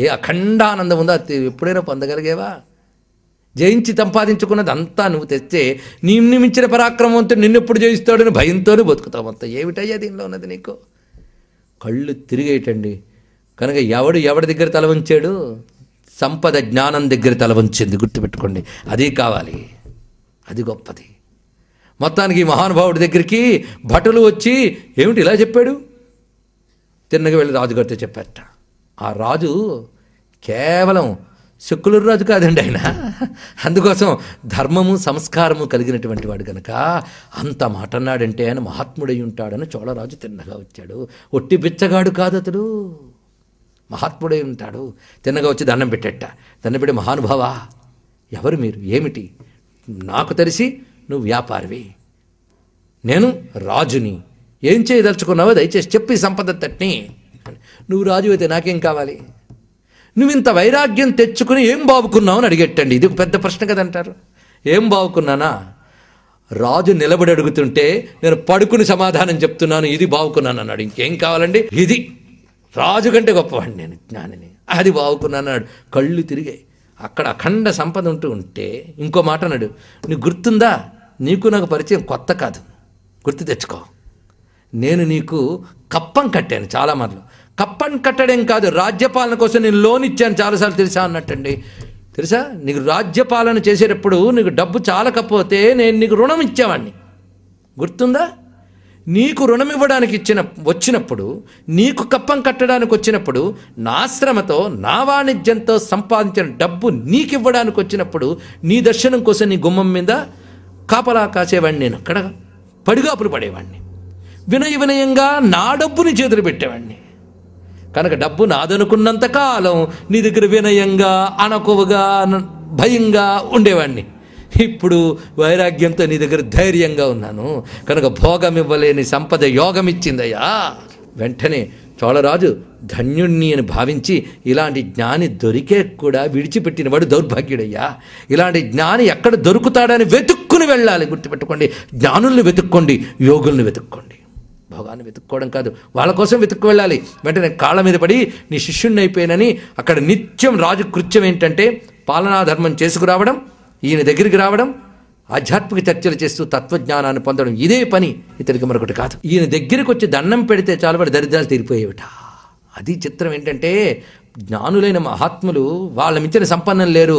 ఏ అఖండ ఆనందం ఉందో అది ఎప్పుడైనా పొందగలిగేవా జయించి సంపాదించుకున్నది అంతా నువ్వు తెస్తే నిన్ను మించిన పరాక్రమంతో నిన్నెప్పుడు జయిస్తాడని భయంతోనే బతుకుతావు అంత ఏమిటయ్యా దీనిలో ఉన్నది నీకు కళ్ళు తిరిగేటండి కనుక ఎవడు ఎవడి దగ్గర తల ఉంచాడు సంపద జ్ఞానం దగ్గర తల ఉంచింది గుర్తుపెట్టుకోండి అది కావాలి అది గొప్పది మొత్తానికి మహానుభావుడి దగ్గరికి భటులు వచ్చి ఏమిటి ఇలా చెప్పాడు తిన్నగా వెళ్ళి రాజుగారితో చెప్పారట ఆ రాజు కేవలం శుక్లుడు రాజు కాదండి ఆయన అందుకోసం ధర్మము సంస్కారము కలిగినటువంటి వాడు గనక అంత మాట అన్నాడంటే ఆయన మహాత్ముడై ఉంటాడని చోళరాజు తిన్నగా వచ్చాడు ఒట్టి బిచ్చగాడు కాదు అతడు మహాత్ముడై ఉంటాడు తిన్నగా వచ్చి దండం పెట్టేట దండం పెట్టి మహానుభావ ఎవరు మీరు ఏమిటి నాకు తెలిసి నువ్వు వ్యాపారివి నేను రాజుని ఏం చేయదలుచుకున్నావో దయచేసి చెప్పి సంపద తట్ని నువ్వు రాజు అయితే నాకేం కావాలి నువ్వు ఇంత వైరాగ్యం తెచ్చుకుని ఏం బావుకున్నావు అని అడిగెట్టండి ఇది పెద్ద ప్రశ్న కదంటారు ఏం బాగుకున్నానా రాజు నిలబడి అడుగుతుంటే నేను పడుకుని సమాధానం చెప్తున్నాను ఇది బావుకున్నాను అన్నాడు ఇంకేం కావాలండి ఇది రాజు కంటే గొప్పవాడిని నేను జ్ఞానిని అది బాగుకున్నాను అన్నాడు కళ్ళు తిరిగాయి అక్కడ అఖండ సంపద ఉంటూ ఉంటే ఇంకో మాట అన్నాడు నీకు గుర్తుందా నీకు నాకు పరిచయం కొత్త కాదు గుర్తు తెచ్చుకో నేను నీకు కప్పం కట్టాను చాలా మార్లు కప్పని కట్టడం కాదు రాజ్యపాలన కోసం నేను లోన్ ఇచ్చాను చాలాసార్లు తెలుసా అన్నట్టండి తెలుసా నీకు రాజ్యపాలన చేసేటప్పుడు నీకు డబ్బు చాలకపోతే నేను నీకు రుణం ఇచ్చేవాడిని గుర్తుందా నీకు రుణం ఇవ్వడానికి ఇచ్చిన వచ్చినప్పుడు నీకు కప్పం కట్టడానికి వచ్చినప్పుడు నా శ్రమతో నా వాణిజ్యంతో సంపాదించిన డబ్బు నీకు ఇవ్వడానికి వచ్చినప్పుడు నీ దర్శనం కోసం నీ గుమ్మం మీద కాపలా కాసేవాడిని నేను అక్కడ పడిగాపులు పడేవాడిని వినయ వినయంగా నా డబ్బుని చేతులు పెట్టేవాడిని కనుక డబ్బు నాదనుకున్నంత కాలం నీ దగ్గర వినయంగా అనకువగా భయంగా ఉండేవాడిని ఇప్పుడు వైరాగ్యంతో నీ దగ్గర ధైర్యంగా ఉన్నాను కనుక భోగం ఇవ్వలేని సంపద యోగం ఇచ్చిందయ్యా వెంటనే చోళరాజు ధన్యుణ్ణి అని భావించి ఇలాంటి జ్ఞాని దొరికే కూడా విడిచిపెట్టిన వాడు దౌర్భాగ్యుడయ్యా ఇలాంటి జ్ఞాని ఎక్కడ దొరుకుతాడని వెతుక్కుని వెళ్ళాలి గుర్తుపెట్టుకోండి జ్ఞానుల్ని వెతుక్కోండి యోగుల్ని వెతుక్కోండి భగవాన్ని వెతుక్కోవడం కాదు వాళ్ళ కోసం వెతుక్కు వెళ్ళాలి వెంటనే కాళ్ళ మీద పడి నీ శిష్యుణ్ణి అయిపోయినని అక్కడ నిత్యం రాజు కృత్యం ఏంటంటే పాలనా ధర్మం చేసుకురావడం ఈయన దగ్గరికి రావడం ఆధ్యాత్మిక చర్చలు చేస్తూ తత్వజ్ఞానాన్ని పొందడం ఇదే పని ఇతనికి మరొకటి కాదు ఈయన దగ్గరికి వచ్చి దండం పెడితే చాలు వాడి దరిద్రాలు తీరిపోయేవిట అది చిత్రం ఏంటంటే జ్ఞానులైన మహాత్ములు వాళ్ళ మించిన సంపన్నం లేరు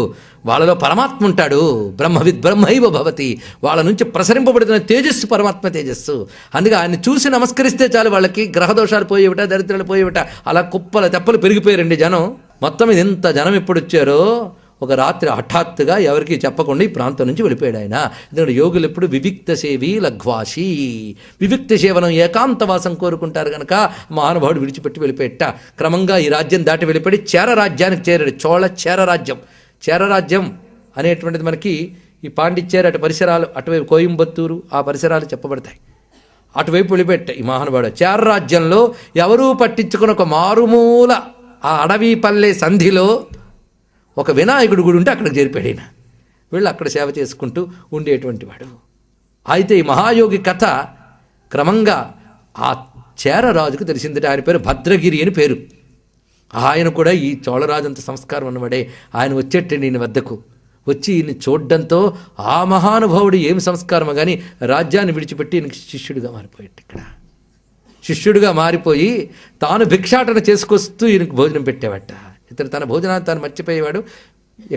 వాళ్ళలో పరమాత్మ ఉంటాడు బ్రహ్మవిద్ బ్రహ్మైవ భవతి వాళ్ళ నుంచి ప్రసరింపబడుతున్న తేజస్సు పరమాత్మ తేజస్సు అందుకే ఆయన చూసి నమస్కరిస్తే చాలు వాళ్ళకి గ్రహదోషాలు పోయేవిట దరిద్రాలు పోయేవిట అలా కుప్పల తెప్పలు పెరిగిపోయారండి జనం మొత్తం ఇది ఎంత జనం ఎప్పుడు వచ్చారో ఒక రాత్రి హఠాత్తుగా ఎవరికి చెప్పకుండా ఈ ప్రాంతం నుంచి వెళ్ళిపోయాడు ఆయన ఎందుకంటే యోగులు ఎప్పుడు వివిక్త సేవి లఘ్వాసి వివిక్త సేవనం ఏకాంతవాసం కోరుకుంటారు కనుక మహానుభావుడు విడిచిపెట్టి వెళ్ళిపోయేట క్రమంగా ఈ రాజ్యం దాటి వెళ్ళిపోయి చేర రాజ్యానికి చేరాడు చోళ చేర రాజ్యం చేర రాజ్యం అనేటువంటిది మనకి ఈ పాండిచ్చేరి అటు పరిసరాలు అటువైపు కోయంబత్తూరు ఆ పరిసరాలు చెప్పబడతాయి అటువైపు వెళ్ళిపెట్ట ఈ మహానుభావుడు చేర రాజ్యంలో ఎవరూ పట్టించుకున్న ఒక మారుమూల ఆ అడవి పల్లె సంధిలో ఒక వినాయకుడు గుడి ఉంటే అక్కడికి చేరిపోయాడు ఆయన వీళ్ళు అక్కడ సేవ చేసుకుంటూ ఉండేటువంటి వాడు అయితే ఈ మహాయోగి కథ క్రమంగా ఆ చేరరాజుకు తెలిసిందట ఆయన పేరు భద్రగిరి అని పేరు ఆయన కూడా ఈ చోళరాజంత సంస్కారం ఉన్నవాడే ఆయన వచ్చేట నేను వద్దకు వచ్చి ఈయన్ని చూడడంతో ఆ మహానుభావుడు ఏమి సంస్కారమో కానీ రాజ్యాన్ని విడిచిపెట్టి ఈయనకి శిష్యుడిగా మారిపోయాడు ఇక్కడ శిష్యుడిగా మారిపోయి తాను భిక్షాటన చేసుకొస్తూ ఈయనకు భోజనం పెట్టేవట ఇతను తన భోజనాన్ని తాను మర్చిపోయేవాడు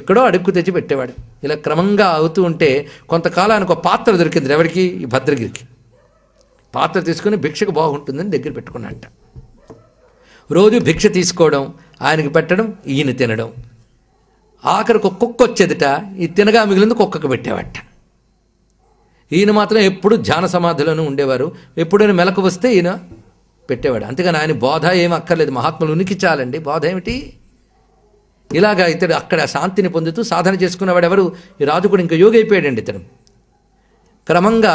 ఎక్కడో అడుక్కు తెచ్చి పెట్టేవాడు ఇలా క్రమంగా అవుతూ ఉంటే కొంతకాలానికి ఒక పాత్ర దొరికింది ఎవరికి ఈ భద్రగిరికి పాత్ర తీసుకుని భిక్షకు బాగుంటుందని దగ్గర పెట్టుకున్నట్ట రోజు భిక్ష తీసుకోవడం ఆయనకి పెట్టడం ఈయన తినడం ఆఖరికి కుక్క వచ్చేదిట ఈ తినగా మిగిలింది కుక్కకు పెట్టేవాట ఈయన మాత్రం ఎప్పుడు ధ్యాన సమాధిలోనూ ఉండేవారు ఎప్పుడైనా మెలకు వస్తే ఈయన పెట్టేవాడు అంతేగాని ఆయన బోధ ఏం అక్కర్లేదు మహాత్ములు ఉనికి చాలండి బోధ ఏమిటి ఇలాగ ఇతడు అక్కడ శాంతిని పొందుతూ సాధన చేసుకున్నవాడు ఎవరు ఈ రాజు కూడా ఇంకా యోగి అయిపోయాడండి ఇతను క్రమంగా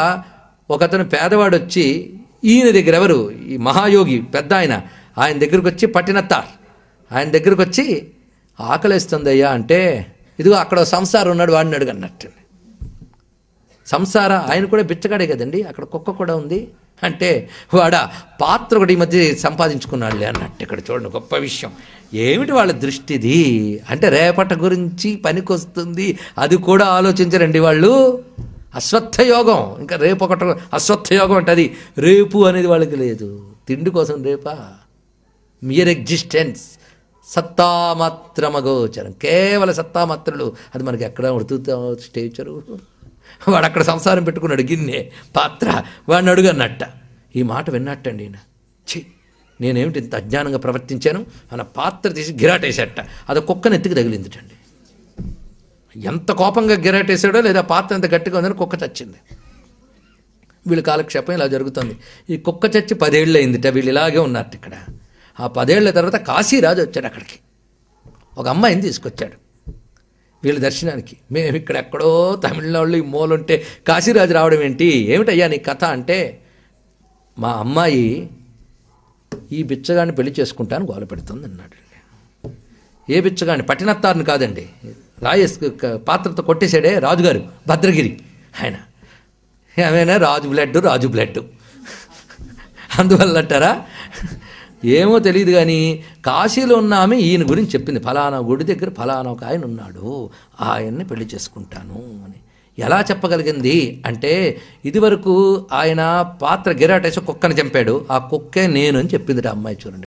ఒకతను పేదవాడు వచ్చి ఈయన దగ్గర ఎవరు ఈ మహాయోగి పెద్ద ఆయన ఆయన దగ్గరకు వచ్చి పట్టినత్తార్ ఆయన దగ్గరకు వచ్చి ఆకలిస్తుందయ్యా అంటే ఇదిగో అక్కడ సంసారం ఉన్నాడు వాడిని అడుగు అన్నట్టు సంసార ఆయన కూడా బిచ్చగాడే కదండి అక్కడ కుక్క కూడా ఉంది అంటే వాడ పాత్ర ఒకటి ఈ మధ్య సంపాదించుకున్నాడులే అన్నట్టు ఇక్కడ చూడండి గొప్ప విషయం ఏమిటి వాళ్ళ దృష్టిది అంటే రేపట గురించి పనికొస్తుంది అది కూడా ఆలోచించరండి వాళ్ళు అశ్వత్థ యోగం ఇంకా రేపు ఒకటి అశ్వత్థ యోగం అంటే అది రేపు అనేది వాళ్ళకి లేదు తిండి కోసం రేపా మియర్ ఎగ్జిస్టెన్స్ సత్తామాత్రమగోచరం కేవల సత్తామాత్రలు అది మనకి ఎక్కడ ఉడుతుతా స్టేచరు వాడు అక్కడ సంసారం పెట్టుకున్నాడు గిన్నె పాత్ర వాడిని అడుగన్నట్ట ఈ మాట విన్నట్టండి ఈయన ఛీ నేనేమిటి ఇంత అజ్ఞానంగా ప్రవర్తించాను అన్న పాత్ర తీసి గిరాటేసేట అది కుక్కను ఎత్తికి తగిలిందిటండి ఎంత కోపంగా గిరాటేసాడో లేదా పాత్ర ఎంత గట్టిగా ఉందని కుక్క చచ్చింది వీళ్ళ కాలక్షేపం ఇలా జరుగుతుంది ఈ కుక్క చచ్చి పదేళ్ళు అయిందిట వీళ్ళు ఇలాగే ఉన్నారట ఇక్కడ ఆ పదేళ్ల తర్వాత కాశీరాజు వచ్చాడు అక్కడికి ఒక అమ్మాయిని తీసుకొచ్చాడు వీళ్ళ దర్శనానికి మేము ఇక్కడ ఎక్కడో తమిళనాడులో ఈ ఉంటే కాశీరాజు రావడం ఏంటి ఏమిటయ్యా నీ కథ అంటే మా అమ్మాయి ఈ బిచ్చగాన్ని పెళ్లి చేసుకుంటాను గోల పెడుతుంది అన్నాడు ఏ బిచ్చగాని పట్టినత్తారుని కాదండి రాయేస్ పాత్రతో కొట్టేశాడే రాజుగారు భద్రగిరి ఆయన ఏమైనా రాజు బ్లడ్ రాజు బ్లడ్ అందువల్ల అంటారా ఏమో తెలియదు కానీ కాశీలో ఉన్న ఆమె ఈయన గురించి చెప్పింది ఫలానా గుడి దగ్గర ఫలానా ఒక ఆయన ఉన్నాడు ఆయన్ని పెళ్లి చేసుకుంటాను అని ఎలా చెప్పగలిగింది అంటే ఇదివరకు ఆయన పాత్ర గిరాటేసి కుక్కను చంపాడు ఆ కుక్కే నేను అని చెప్పింది ఆ అమ్మాయి చూడండి